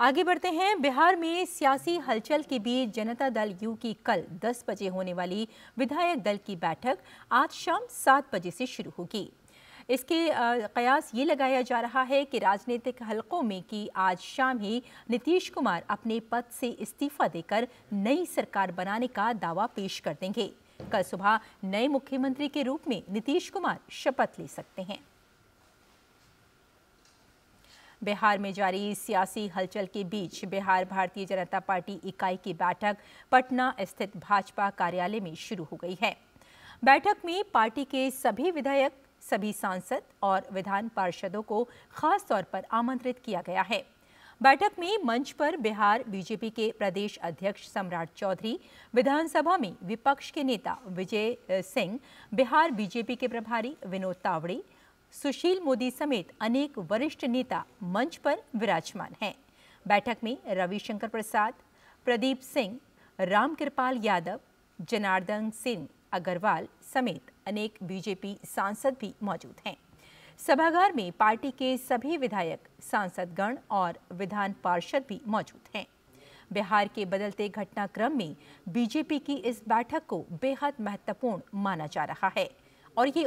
आगे बढ़ते हैं बिहार में सियासी हलचल के बीच जनता दल यू की कल 10 बजे होने वाली विधायक दल की बैठक आज शाम 7 बजे से शुरू होगी इसके कयास ये लगाया जा रहा है कि राजनीतिक हलकों में कि आज शाम ही नीतीश कुमार अपने पद से इस्तीफा देकर नई सरकार बनाने का दावा पेश कर देंगे कल सुबह नए मुख्यमंत्री के रूप में नीतीश कुमार शपथ ले सकते हैं बिहार में जारी सियासी हलचल के बीच बिहार भारतीय जनता पार्टी इकाई की बैठक पटना स्थित भाजपा कार्यालय में शुरू हो गई है बैठक में पार्टी के सभी विधायक सभी सांसद और विधान पार्षदों को खास तौर पर आमंत्रित किया गया है बैठक में मंच पर बिहार बीजेपी के प्रदेश अध्यक्ष सम्राट चौधरी विधानसभा में विपक्ष के नेता विजय सिंह बिहार बीजेपी के प्रभारी विनोद तावड़े सुशील मोदी समेत अनेक वरिष्ठ नेता मंच पर विराजमान हैं बैठक में रविशंकर प्रसाद प्रदीप सिंह रामकृपाल यादव जनार्दन सिंह अग्रवाल समेत अनेक बीजेपी सांसद भी मौजूद हैं सभागार में पार्टी के सभी विधायक सांसदगण और विधान पार्षद भी मौजूद हैं बिहार के बदलते घटनाक्रम में बीजेपी की इस बैठक को बेहद महत्वपूर्ण माना जा रहा है और ये